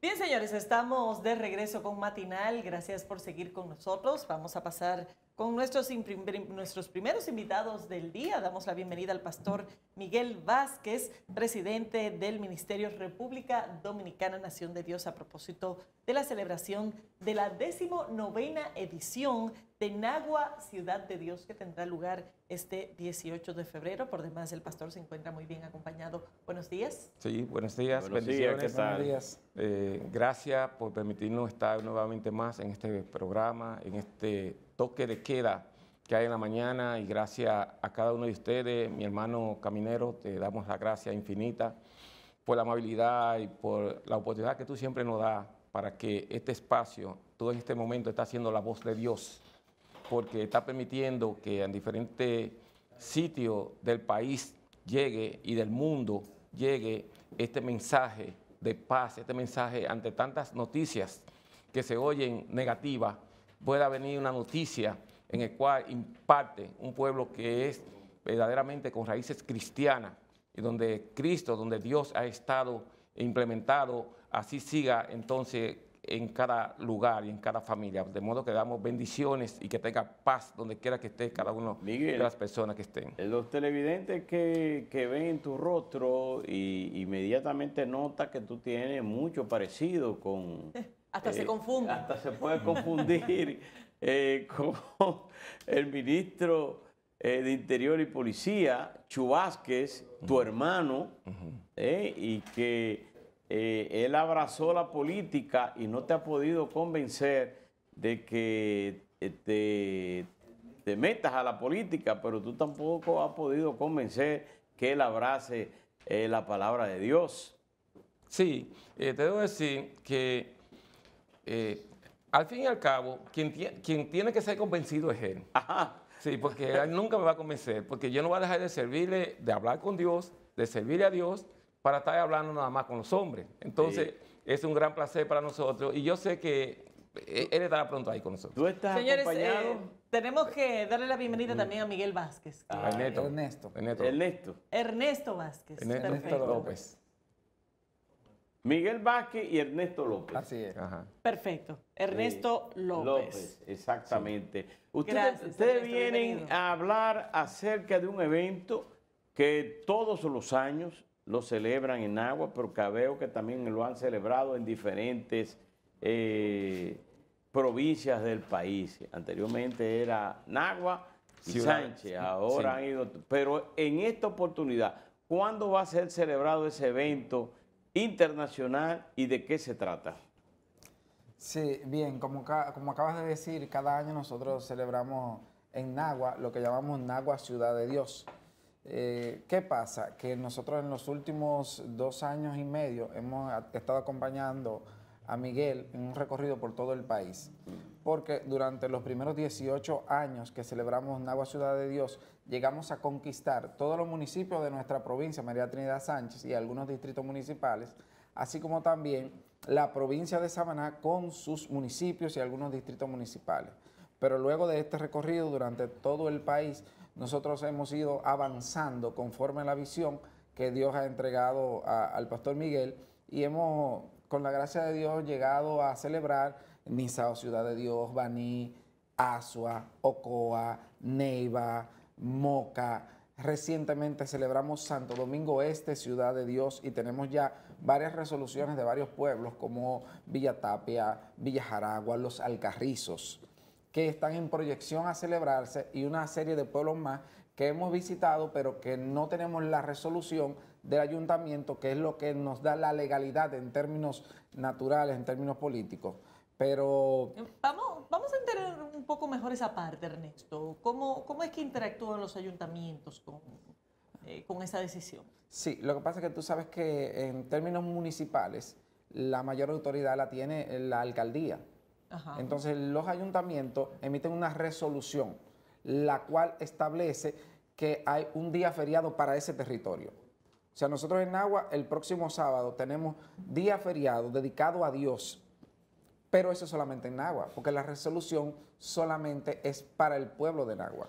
Bien, señores, estamos de regreso con Matinal. Gracias por seguir con nosotros. Vamos a pasar con nuestros, nuestros primeros invitados del día. Damos la bienvenida al pastor Miguel Vázquez, presidente del Ministerio República Dominicana Nación de Dios, a propósito de la celebración de la decimonovena edición Tenagua, ciudad de Dios, que tendrá lugar este 18 de febrero. Por demás, el pastor se encuentra muy bien acompañado. Buenos días. Sí, buenos días. bendiciones. buenos días. Eh, gracias por permitirnos estar nuevamente más en este programa, en este toque de queda que hay en la mañana. Y gracias a cada uno de ustedes, mi hermano Caminero, te damos la gracia infinita por la amabilidad y por la oportunidad que tú siempre nos das para que este espacio, todo en este momento estás siendo la voz de Dios porque está permitiendo que en diferentes sitios del país llegue y del mundo llegue este mensaje de paz, este mensaje ante tantas noticias que se oyen negativas, pueda venir una noticia en el cual imparte un pueblo que es verdaderamente con raíces cristianas y donde Cristo, donde Dios ha estado implementado, así siga entonces en cada lugar y en cada familia. De modo que damos bendiciones y que tenga paz donde quiera que esté cada uno de las personas que estén. Eh, los televidentes que, ven en tu rostro e inmediatamente nota que tú tienes mucho parecido con... hasta se eh, confunde. Hasta se puede confundir eh, con el ministro de Interior y Policía, Chubásquez, tu hermano, y que eh, él abrazó la política y no te ha podido convencer de que eh, te, metas a la política, pero tú tampoco has podido convencer que él abrace eh, la palabra de Dios. Sí, te debo decir que al fin y al cabo, quien, quien, tiene que ser convencido es él. Sí, porque él nunca me va a convencer, porque yo no voy a dejar de servirle, de hablar con Dios, de servirle a Dios para estar hablando nada más con los hombres. Entonces, es un gran placer para nosotros y yo sé que eh, él estará pronto ahí con nosotros. ¿Tú estás Señores, eh, tenemos que darle la bienvenida también a Miguel Vázquez. Ah, Ernesto. Ernesto. Ernesto. Vázquez. Ernesto, López. Miguel Vázquez y Ernesto López. Así es. Perfecto. Ernesto López. López, exactamente. Ustedes, vienen a hablar acerca de un evento que todos los años lo celebran en Nagua, pero veo que también lo han celebrado en diferentes eh, provincias del país. Anteriormente era Nagua y Sánchez, ahora han ido. Pero en esta oportunidad, ¿cuándo va a ser celebrado ese evento internacional y de qué se trata? Sí, bien, como, como acabas de decir, cada año nosotros celebramos en Nagua lo que llamamos Nagua Ciudad de Dios. Eh, ¿Qué pasa? Que nosotros en los últimos dos años y medio hemos estado acompañando a Miguel en un recorrido por todo el país, porque durante los primeros 18 años que celebramos Nagua Ciudad de Dios, llegamos a conquistar todos los municipios de nuestra provincia, María Trinidad Sánchez, y algunos distritos municipales, así como también la provincia de Sabaná con sus municipios y algunos distritos municipales. Pero luego de este recorrido durante todo el país, nosotros hemos ido avanzando conforme a la visión que Dios ha entregado al pastor Miguel y hemos, con la gracia de Dios, llegado a celebrar Nisao, Ciudad de Dios, Baní, Asua, Ocoa, Neiva, Moca. Recientemente celebramos Santo Domingo Este, Ciudad de Dios, y tenemos ya varias resoluciones de varios pueblos como Villa Tapia, Villa Jaragua, Los Alcarrizos que están en proyección a celebrarse y una serie de pueblos más que hemos visitado, pero que no tenemos la resolución del ayuntamiento, que es lo que nos da la legalidad en términos naturales, en términos políticos. Pero... Vamos, vamos a entender un poco mejor esa parte, Ernesto. ¿Cómo, es que interactúan los ayuntamientos con, eh, con esa decisión? Sí, lo que pasa es que tú sabes que en términos municipales la mayor autoridad la tiene la alcaldía. Entonces los ayuntamientos emiten una resolución, la cual establece que hay un día feriado para ese territorio. O sea, nosotros en Agua el próximo sábado tenemos día feriado dedicado a Dios, pero eso solamente en Nagua, porque la resolución solamente es para el pueblo de Nagua,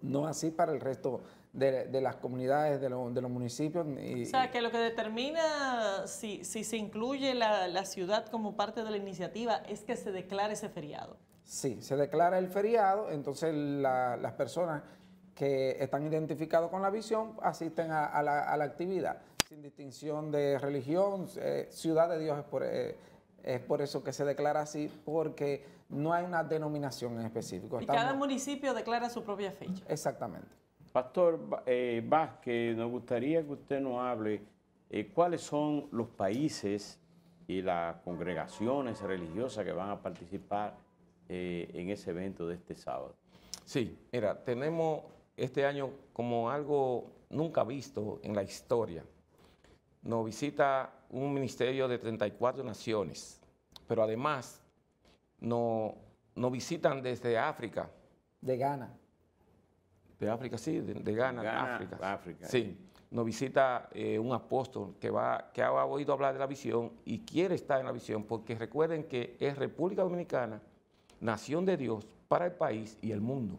no así para el resto de, las comunidades, de, los municipios. Y, o sea, que lo que determina si, se incluye la, ciudad como parte de la iniciativa es que se declare ese feriado. Sí, se declara el feriado, entonces las personas que están identificadas con la visión asisten a, la, actividad, sin distinción de religión, eh, ciudad de Dios eh, es por, eso que se declara así, porque no hay una denominación en específico. Y cada municipio declara su propia fecha. Exactamente. Pastor eh, Vázquez, nos gustaría que usted nos hable eh, cuáles son los países y las congregaciones religiosas que van a participar eh, en ese evento de este sábado. Sí, mira, tenemos este año como algo nunca visto en la historia. Nos visita un ministerio de 34 naciones, pero además nos visitan desde África. De Ghana. De África, sí, de, de Ghana, Ghana, África. África. Sí. Nos visita eh, un apóstol que, va, que ha oído hablar de la visión y quiere estar en la visión, porque recuerden que es República Dominicana, nación de Dios para el país y el mundo.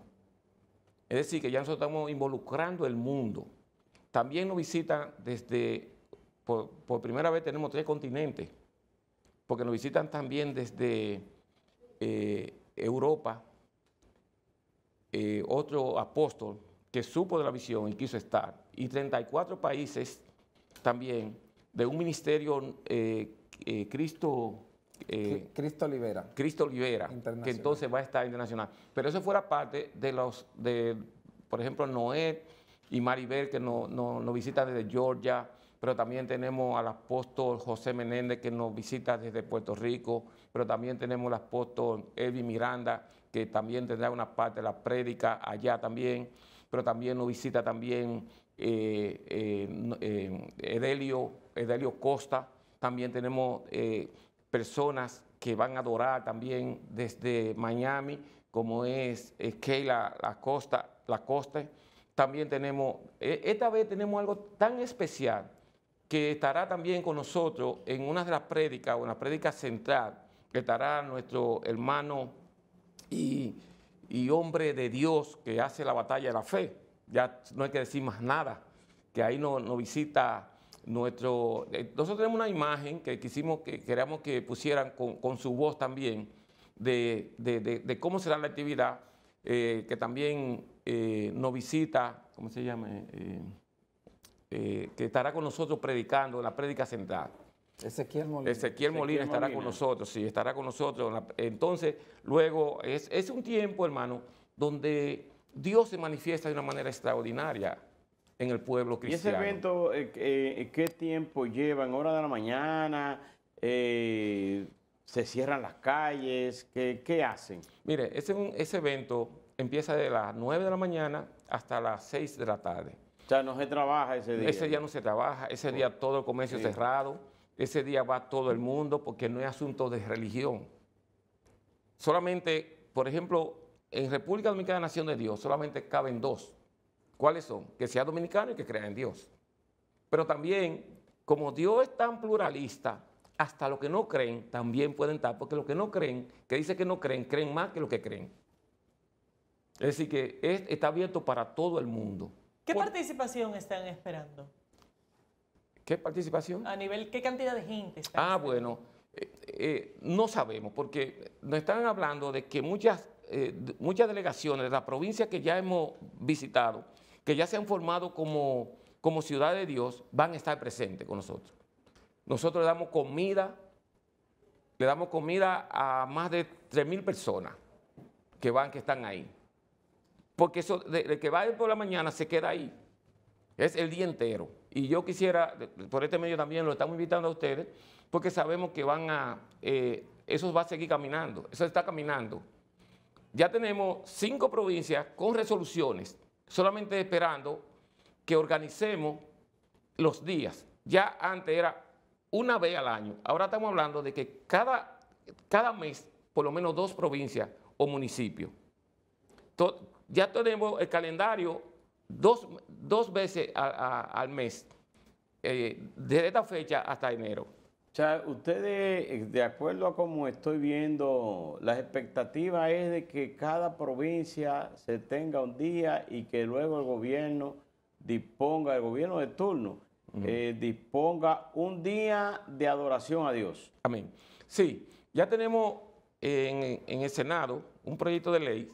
Es decir, que ya nosotros estamos involucrando el mundo. También nos visitan desde, por, primera vez tenemos tres continentes, porque nos visitan también desde eh, Europa, eh, otro apóstol que supo de la visión y quiso estar. Y 34 países también de un ministerio eh, eh, Cristo... Cristo Libera. Cristo Libera, que entonces va a estar internacional. Pero eso fuera parte de los, de, por ejemplo, Noé y Maribel, que nos no, visitan desde Georgia, pero también tenemos al apóstol José Menéndez, que nos visita desde Puerto Rico, pero también tenemos al apóstol Elvin Miranda, que también tendrá una parte de la prédica allá también, pero también nos visita también eh, eh, eh, Edelio, Edelio Costa, también tenemos personas que van a adorar también desde Miami, como es, es Keila la Costa, la Costa. También tenemos, esta vez tenemos algo tan especial que estará también con nosotros en una de las prédicas, una prédica central, que estará nuestro hermano y, hombre de Dios que hace la batalla de la fe. Ya no hay que decir más nada, que ahí nos visita nuestro... Eh, nosotros tenemos una imagen que quisimos que queríamos que pusieran con, su voz también de, cómo será la actividad eh, que también eh, nos visita, ¿cómo se llama? que estará con nosotros predicando la prédica central. Ezequiel Molina. Ezequiel Molina estará con nosotros, sí, estará con nosotros. Entonces, luego, es, un tiempo, hermano, donde Dios se manifiesta de una manera extraordinaria en el pueblo cristiano. ¿Y ese evento eh, eh, eh, qué tiempo lleva? ¿En hora de la mañana? ¿Se cierran las calles? ¿Qué, hacen? Mire, ese, ese evento empieza de las 9 de la mañana hasta las 6 de la tarde. O sea, no se trabaja ese día. Ese día no se trabaja, ese día todo el comercio cerrado ese día va todo el mundo porque no es asunto de religión. Solamente, por ejemplo, en República Dominicana Nación de Dios solamente caben dos. ¿Cuáles son? Que sea dominicano y que crea en Dios. Pero también, como Dios es tan pluralista, hasta los que no creen también pueden estar, porque los que no creen, que dice que no creen, creen más que los que creen. Es decir, que está abierto para todo el mundo. ¿Qué participación están esperando? ¿Qué participación? A nivel, ¿qué cantidad de gente está? Ah, bueno, eh, eh, no sabemos, porque nos están hablando de que muchas, eh, muchas delegaciones de las provincias que ya hemos visitado, que ya se han formado como, como ciudad de Dios, van a estar presentes con nosotros. Nosotros le damos comida, le damos comida a más de 3.000 personas que van, que están ahí. Porque eso, el que va por la mañana se queda ahí. Es el día entero. Y yo quisiera, por este medio también lo estamos invitando a ustedes, porque sabemos que van a, eh, eso va a seguir caminando, eso está caminando. Ya tenemos cinco provincias con resoluciones, solamente esperando que organicemos los días. Ya antes era una vez al año, ahora estamos hablando de que cada, cada mes por lo menos dos provincias o municipios. Ya tenemos el calendario dos, veces al mes, eh, desde esta fecha hasta enero. O sea, ustedes, eh, de acuerdo a cómo estoy viendo, la expectativa es de que cada provincia se tenga un día y que luego el gobierno disponga, el gobierno de turno, eh, disponga un día de adoración a Dios. Amén. Sí, ya tenemos en el Senado un proyecto de ley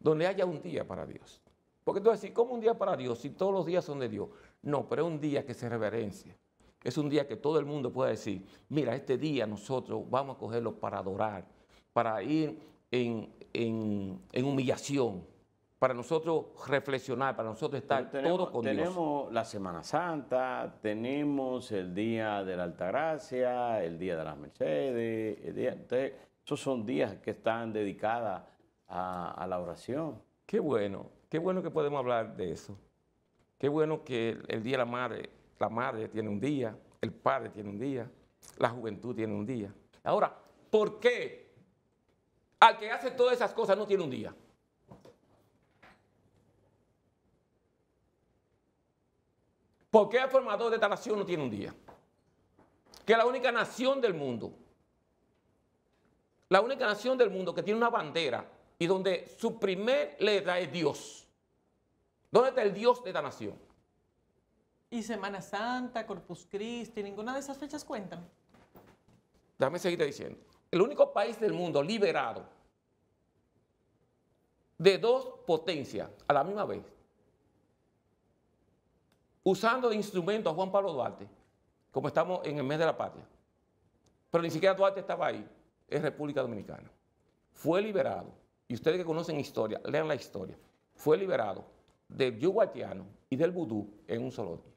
donde haya un día para Dios. Porque tú decir, ¿cómo un día para Dios, si todos los días son de Dios, no, pero es un día que se reverencia. Es un día que todo el mundo pueda decir, mira, este día nosotros vamos a cogerlo para adorar, para ir en, humillación, para nosotros reflexionar, para nosotros estar todos con Dios. Tenemos la Semana Santa, tenemos el Día de la Altagracia, el Día de las Mercedes, entonces, esos son días que están dedicados a, a la oración. Qué bueno. Qué bueno que podemos hablar de eso. Qué bueno que el Día de la Madre, la madre tiene un día, el padre tiene un día, la juventud tiene un día. Ahora, ¿por qué al que hace todas esas cosas no tiene un día? ¿Por qué el formador de esta nación no tiene un día? Que la única nación del mundo, la única nación del mundo que tiene una bandera y donde su primer letra es Dios. ¿Dónde está el Dios de la nación? Y Semana Santa, Corpus Christi, ninguna de esas fechas cuentan. Dame seguir diciendo. El único país del mundo liberado de dos potencias a la misma vez, usando de instrumento a Juan Pablo Duarte, como estamos en el mes de la patria, pero ni siquiera Duarte estaba ahí, es República Dominicana. Fue liberado y ustedes que conocen historia, lean la historia, fue liberado del yuguatiano y del vudú en un solo día.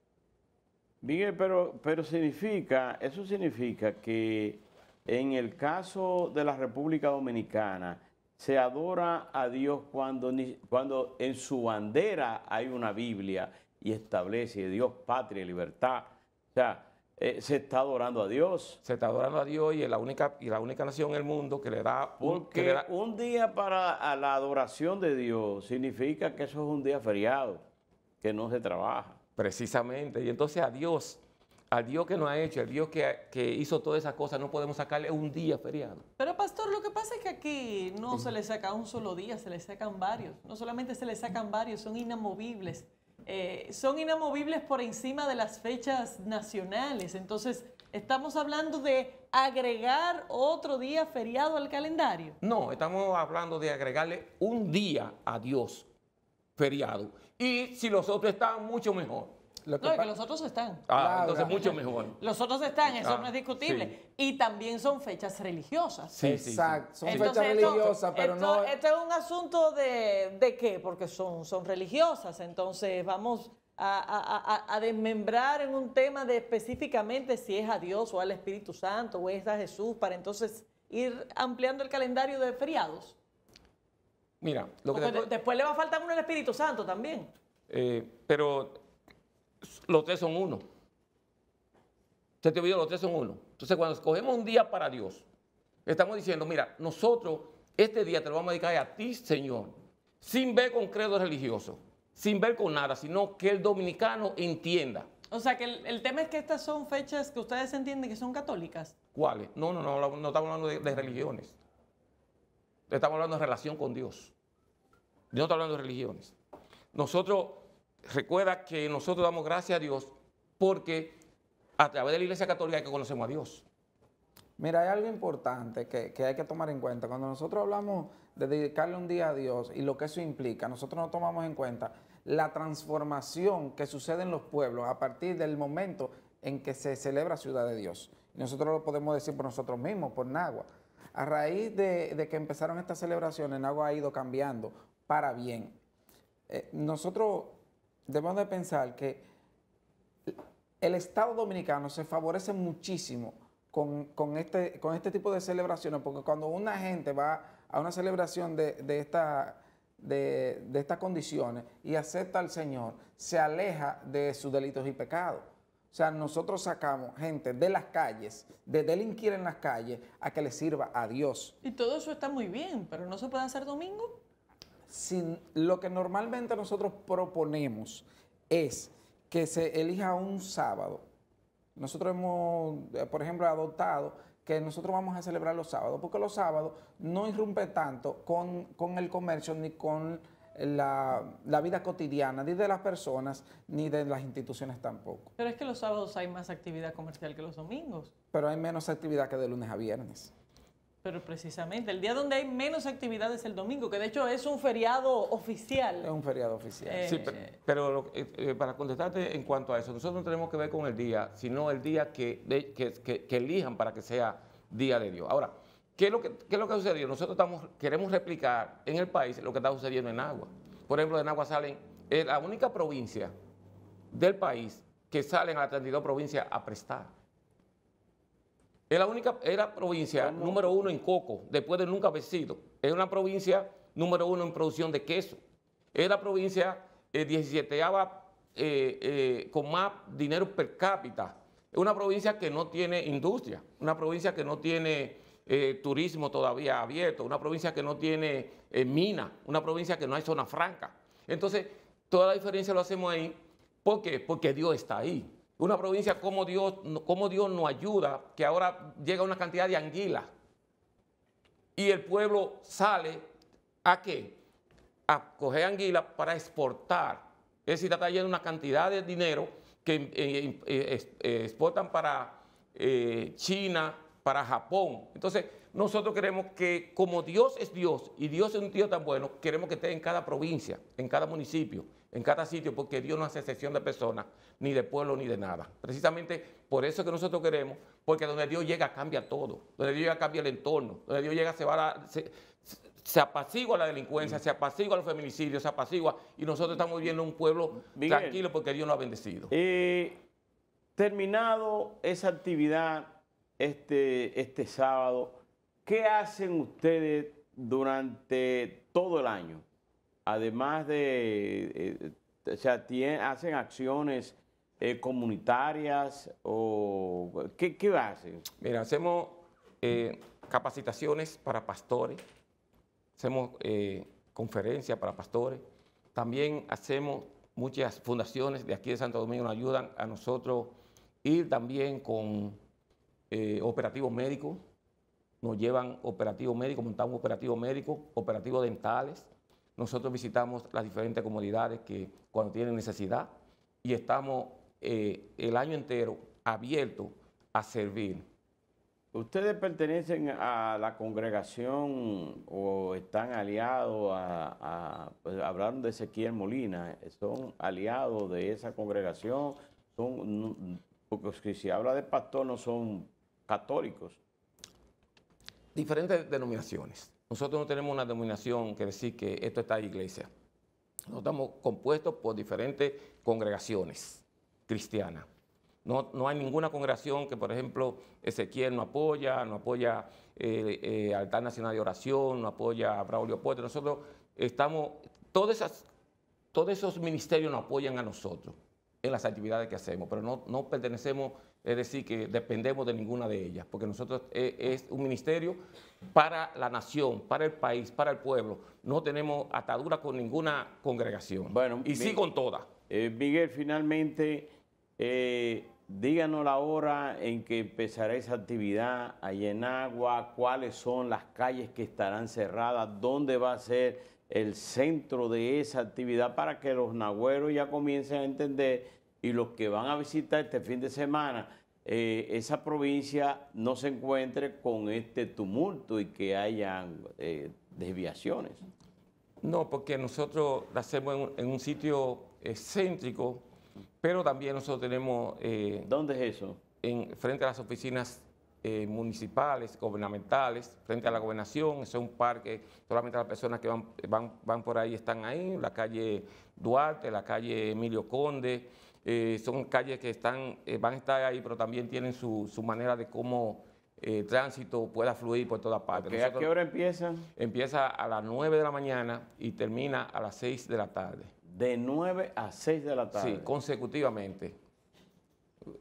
Miguel, pero, pero significa, eso significa que en el caso de la República Dominicana se adora a Dios cuando, cuando en su bandera hay una Biblia y establece Dios, patria y libertad. O sea, eh, se está adorando a Dios. Se está adorando a Dios y es la única, y la única nación en el mundo que le da... Un, Porque un día para la adoración de Dios significa que eso es un día feriado, que no se trabaja. Precisamente, y entonces a Dios, al Dios que nos ha hecho, al Dios que, que hizo todas esas cosas, no podemos sacarle un día feriado. Pero pastor, lo que pasa es que aquí no se le saca un solo día, se le sacan varios. No solamente se le sacan varios, son inamovibles eh, son inamovibles por encima de las fechas nacionales. Entonces, ¿estamos hablando de agregar otro día feriado al calendario? No, estamos hablando de agregarle un día a Dios feriado. Y si los otros están, mucho mejor no, que los otros están. Ah, entonces mucho mejor. Los otros están, eso ah, no es discutible. Y también son fechas religiosas. Exacto, son fechas religiosas, pero no... Esto es un asunto de, de qué, porque son, son religiosas, entonces vamos a, desmembrar en un tema de específicamente si es a Dios o al Espíritu Santo o es a Jesús, para entonces ir ampliando el calendario de feriados. Mira, lo que después, le va a faltar uno el Espíritu Santo también. Eh, pero los tres son uno. Se te olvidó, los tres son uno. Entonces, cuando escogemos un día para Dios, estamos diciendo, mira, nosotros este día te lo vamos a dedicar a ti, Señor, sin ver con credo religioso, sin ver con nada, sino que el dominicano entienda. O sea, que el, tema es que estas son fechas que ustedes entienden que son católicas. ¿Cuáles? No, no, no, no, estamos hablando de, religiones. Estamos hablando de relación con Dios. no estamos hablando de religiones. Nosotros recuerda que nosotros damos gracias a Dios porque a través de la Iglesia Católica es que conocemos a Dios. Mira, hay algo importante que, hay que tomar en cuenta. Cuando nosotros hablamos de dedicarle un día a Dios y lo que eso implica, nosotros no tomamos en cuenta la transformación que sucede en los pueblos a partir del momento en que se celebra Ciudad de Dios. Nosotros lo podemos decir por nosotros mismos, por Nagua. A raíz de, que empezaron estas celebraciones, Nagua ha ido cambiando para bien. Eh, nosotros debemos de pensar que el Estado Dominicano se favorece muchísimo con, este, con este tipo de celebraciones, porque cuando una gente va a una celebración de, de, de estas condiciones y acepta al Señor, se aleja de sus delitos y pecados. O sea, nosotros sacamos gente de las calles, de delinquir en las calles, a que le sirva a Dios. Y todo eso está muy bien, pero no se puede hacer domingo lo que normalmente nosotros proponemos es que se elija un sábado, nosotros hemos, eh, por ejemplo, adoptado que nosotros vamos a celebrar los sábados, porque los sábados no irrumpe tanto con, el comercio ni con la, vida cotidiana, ni de las personas, ni de las instituciones tampoco. Pero es que los sábados hay más actividad comercial que los domingos. Pero hay menos actividad que de lunes a viernes. Pero precisamente, el día donde hay menos actividad es el domingo, que de hecho es un feriado oficial. Es un feriado oficial. Eh, sí, pero, eh, eh, para contestarte en cuanto a eso, nosotros no tenemos que ver con el día, sino el día que, elijan para que sea día de Dios. Ahora, ¿qué es lo que, qué es lo que ha sucedido? Nosotros estamos, queremos replicar en el país lo que está sucediendo en Agua. Por ejemplo, en Agua salen, es la única provincia del país que salen a las 32 provincias a prestar. Es la única, es provincia número uno en coco, después de nunca haber sido. Es una provincia número uno en producción de queso. Es la provincia 17 eh, eh, eh, con más dinero per cápita. Es una provincia que no tiene industria, una provincia que no tiene eh, turismo todavía abierto, una provincia que no tiene mina, una provincia que no hay zona franca. Entonces, toda la diferencia lo hacemos ahí. ¿Por qué? Porque Dios está ahí. Una provincia como Dios, como Dios nos ayuda, que ahora llega una cantidad de anguilas. Y el pueblo sale a qué? A coger anguilas para exportar. Es decir, está trayendo una cantidad de dinero que eh, eh, eh, exportan para China, para Japón. Entonces, nosotros queremos que, como Dios es Dios y Dios es un Dios tan bueno, queremos que esté en cada provincia, en cada municipio en cada sitio, porque Dios no hace excepción de personas, ni de pueblo, ni de nada. Precisamente por eso que nosotros queremos, porque donde Dios llega cambia todo, donde Dios llega cambia el entorno, donde Dios llega se va Se, apacigua la delincuencia, mm. se apacigua los feminicidios, se apacigua y nosotros estamos viviendo un pueblo tranquilo porque Dios nos ha bendecido. terminado esa actividad este, este sábado, ¿qué hacen ustedes durante todo el año? además de, eh, eh, o sea, hacen acciones eh, comunitarias o ¿qué, hacen? Mira, hacemos capacitaciones para pastores, hacemos conferencias para pastores, también hacemos muchas fundaciones de aquí de Santo Domingo nos ayudan a nosotros ir también con operativos médicos, nos llevan operativos médicos, montamos operativos médicos, operativos dentales, nosotros visitamos las diferentes comunidades que cuando tienen necesidad y estamos eh, el año entero abiertos a servir. ¿Ustedes pertenecen a la congregación o están aliados a, a pues, hablaron de Ezequiel Molina, son aliados de esa congregación? Son, porque si habla de pastor no son católicos. Diferentes denominaciones. Nosotros no tenemos una denominación que decir que esto está en iglesia. Nosotros estamos compuestos por diferentes congregaciones cristianas. No, no, hay ninguna congregación que, por ejemplo, Ezequiel no apoya, no apoya eh, eh Altar Nacional de Oración, no apoya a Braulio Puente. Nosotros estamos, esas, todos esos ministerios nos apoyan a nosotros en las actividades que hacemos, pero no, no pertenecemos es decir, que dependemos de ninguna de ellas, porque nosotros eh, es un ministerio para la nación, para el país, para el pueblo. No tenemos atadura con ninguna congregación, bueno, y sí con todas. Eh, Miguel, finalmente, eh, díganos la hora en que empezará esa actividad allá en Agua, cuáles son las calles que estarán cerradas, dónde va a ser el centro de esa actividad para que los nagüeros ya comiencen a entender y los que van a visitar este fin de semana eh, esa provincia no se encuentre con este tumulto y que haya eh, desviaciones. No, porque nosotros la hacemos en, un sitio excéntrico, céntrico, pero también nosotros tenemos... Eh, ¿Dónde es eso? En, frente a las oficinas municipales, gubernamentales, frente a la gobernación, eso es un parque, solamente las personas que van, van por ahí están ahí, la calle Duarte, la calle Emilio Conde, eh, son calles que están, eh, van a estar ahí, pero también tienen su, manera de cómo eh, tránsito pueda fluir por todas partes. ¿A qué hora empieza? Empieza a las 9 de la mañana y termina a las 6 de la tarde. De 9 a 6 de la tarde. Sí, consecutivamente.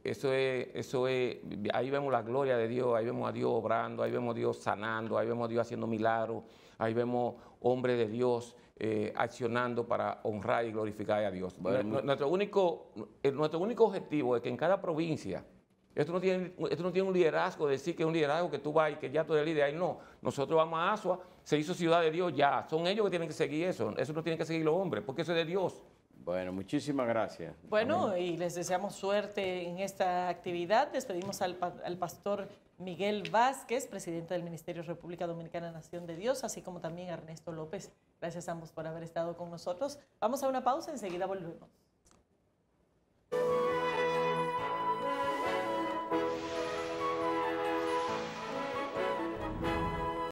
Eso es, eso es, ahí vemos la gloria de Dios, ahí vemos a Dios obrando, ahí vemos a Dios sanando, ahí vemos a Dios haciendo milagros, ahí vemos hombres de Dios eh, accionando para honrar y glorificar a Dios. Nuestro, único, eh, nuestro único objetivo es que en cada provincia, esto no, tiene, esto no tiene un liderazgo, decir que es un liderazgo que tú vas y que ya tú eres líder. no. Nosotros vamos a Asua, se hizo ciudad de Dios ya. Son ellos que tienen que seguir eso. Eso no tienen que seguir los hombres, porque eso es de Dios. Bueno, muchísimas gracias. Bueno, y les deseamos suerte en esta actividad. Despedimos al, al pastor Miguel Vázquez, presidente del Ministerio República Dominicana Nación de Dios, así como también a Ernesto López. Gracias a ambos por haber estado con nosotros. Vamos a una pausa, enseguida volvemos.